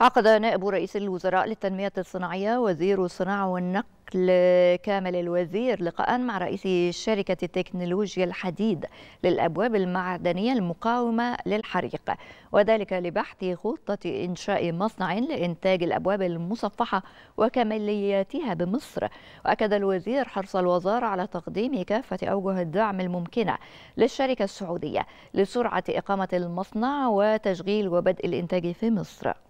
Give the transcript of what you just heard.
عقد نائب رئيس الوزراء للتنمية الصناعية وزير الصناعة والنقل كامل الوزير لقاء مع رئيس شركة تكنولوجيا الحديد للأبواب المعدنية المقاومة للحريق وذلك لبحث خطة إنشاء مصنع لإنتاج الأبواب المصفحة وكمالياتها بمصر وأكد الوزير حرص الوزارة على تقديم كافة أوجه الدعم الممكنة للشركة السعودية لسرعة إقامة المصنع وتشغيل وبدء الإنتاج في مصر